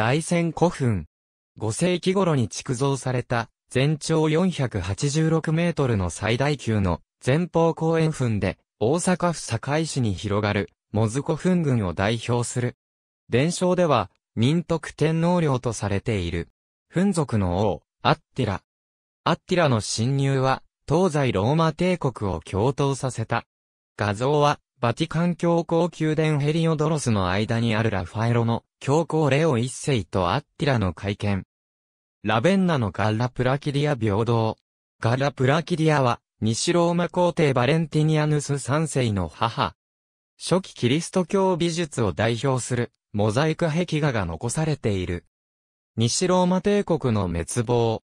大仙古墳。5世紀頃に築造された、全長486メートルの最大級の前方後円墳で、大阪府堺市に広がる、モズ古墳群を代表する。伝承では、民徳天皇陵とされている。墳族の王、アッティラ。アッティラの侵入は、東西ローマ帝国を共闘させた。画像は、バティカン教皇宮殿ヘリオドロスの間にあるラファエロの教皇レオ一世とアッティラの会見。ラベンナのガッラプラキディア平等。ガッラプラキディアは、西ローマ皇帝バレンティニアヌス三世の母。初期キリスト教美術を代表する、モザイク壁画が残されている。西ローマ帝国の滅亡。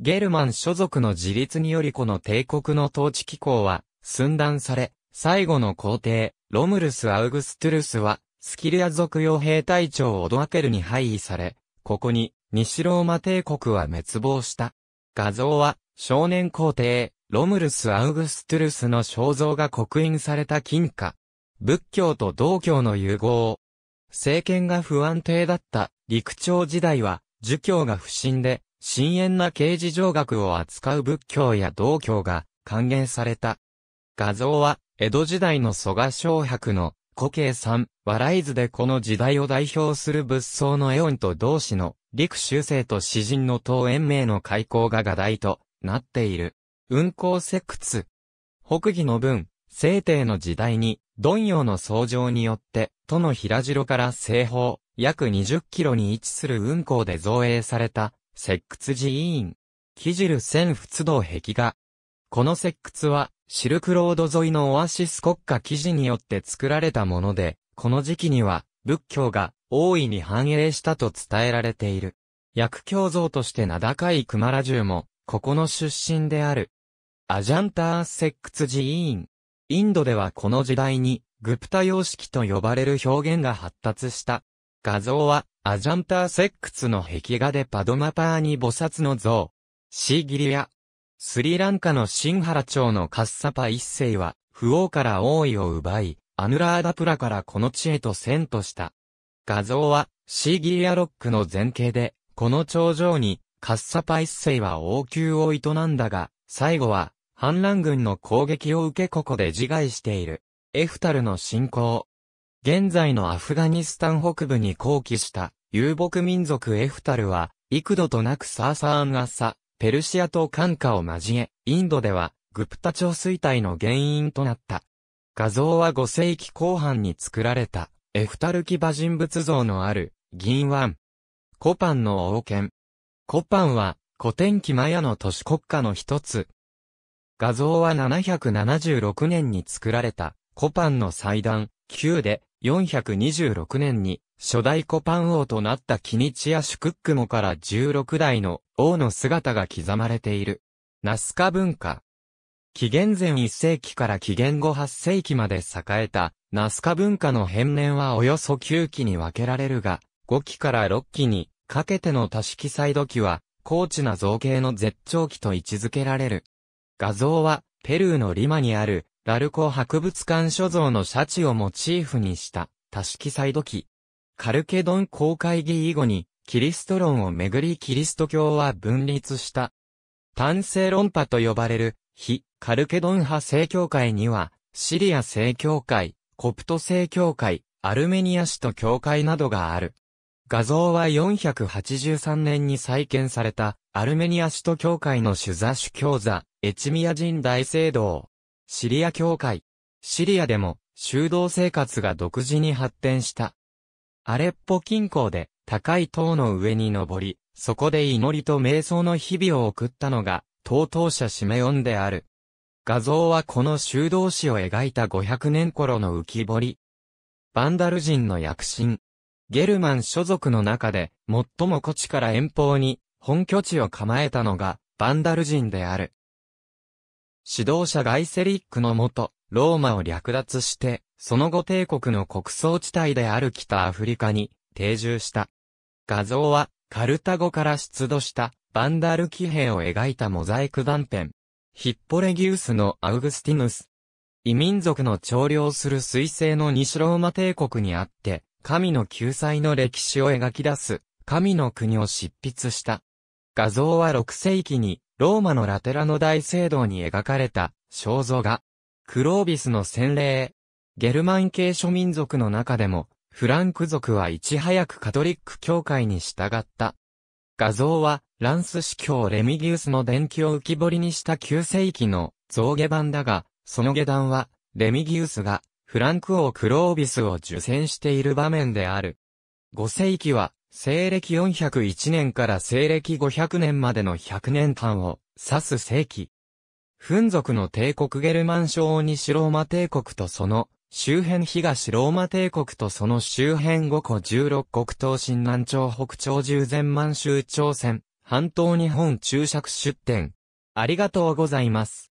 ゲルマン所属の自立によりこの帝国の統治機構は、寸断され、最後の皇帝、ロムルス・アウグストゥルスは、スキリア族傭兵隊長オドアケルに配位され、ここに西ローマ帝国は滅亡した。画像は少年皇帝、ロムルス・アウグストゥルスの肖像が刻印された金貨。仏教と道教の融合。政権が不安定だった陸朝時代は、儒教が不振で、深淵な刑事上学を扱う仏教や道教が還元された。画像は、江戸時代の蘇我昌百の古さん、笑い図でこの時代を代表する仏僧のエオンと同志の、陸修正と詩人の東延明の開口が画題となっている。運行石窟。北義の文、聖帝の時代に、鈍陽の創上によって、都の平城から西方、約20キロに位置する運行で造営された、石窟寺院。木汁千仏道壁画。この石窟は、シルクロード沿いのオアシス国家記事によって作られたもので、この時期には仏教が大いに繁栄したと伝えられている。薬教像として名高いクマラ銃も、ここの出身である。アジャンター・セックツ寺院。インドではこの時代に、グプタ様式と呼ばれる表現が発達した。画像は、アジャンター・セックツの壁画でパドマパーニ菩薩の像。シーギリやスリランカの新原町のカッサパ一世は、不王から王位を奪い、アヌラーダプラからこの地へと遷都した。画像は、シーギリアロックの前景で、この頂上に、カッサパ一世は王宮を営んだが、最後は、反乱軍の攻撃を受けここで自害している。エフタルの侵攻。現在のアフガニスタン北部に抗起した遊牧民族エフタルは、幾度となくサーサーンアサ、ペルシアとンカを交え、インドでは、グプタ朝衰退の原因となった。画像は5世紀後半に作られた、エフタルキバ人物像のある、銀腕。コパンの王権。コパンは、古典期マヤの都市国家の一つ。画像は776年に作られた、コパンの祭壇、旧で、426年に初代コパン王となったキニチア・シュクックモから16代の王の姿が刻まれている。ナスカ文化。紀元前1世紀から紀元後8世紀まで栄えたナスカ文化の変年はおよそ9期に分けられるが、5期から6期にかけての多色彩土器は高知な造形の絶頂期と位置づけられる。画像はペルーのリマにあるラルコ博物館所蔵のシャチをモチーフにした、多式サイド記。カルケドン公会議以後に、キリスト論をめぐりキリスト教は分立した。単性論派と呼ばれる、非カルケドン派正教会には、シリア正教会、コプト正教会、アルメニア使と教会などがある。画像は483年に再建された、アルメニア使と教会の主座主教座、エチミア人大聖堂。シリア教会。シリアでも、修道生活が独自に発展した。アレッポ近郊で、高い塔の上に登り、そこで祈りと瞑想の日々を送ったのが、東東者シメオンである。画像はこの修道士を描いた500年頃の浮き彫り。バンダル人の躍進。ゲルマン所属の中で、最も古地から遠方に、本拠地を構えたのが、バンダル人である。指導者ガイセリックのもと、ローマを略奪して、その後帝国の国葬地帯である北アフリカに定住した。画像は、カルタゴから出土したバンダル騎兵を描いたモザイク断片。ヒッポレギウスのアウグスティヌス。異民族の徴領する彗星の西ローマ帝国にあって、神の救済の歴史を描き出す、神の国を執筆した。画像は6世紀にローマのラテラの大聖堂に描かれた肖像画、クロービスの洗礼。ゲルマン系諸民族の中でも、フランク族はいち早くカトリック教会に従った。画像は、ランス司教レミギウスの伝記を浮き彫りにした9世紀の造下版だが、その下段は、レミギウスが、フランク王クロービスを受選している場面である。5世紀は、西暦401年から西暦500年までの100年間を指す世紀。フン族の帝国ゲルマン小西ローマ帝国とその周辺東ローマ帝国とその周辺5個16国東新南朝北朝十全満州朝鮮半島日本注釈出展。ありがとうございます。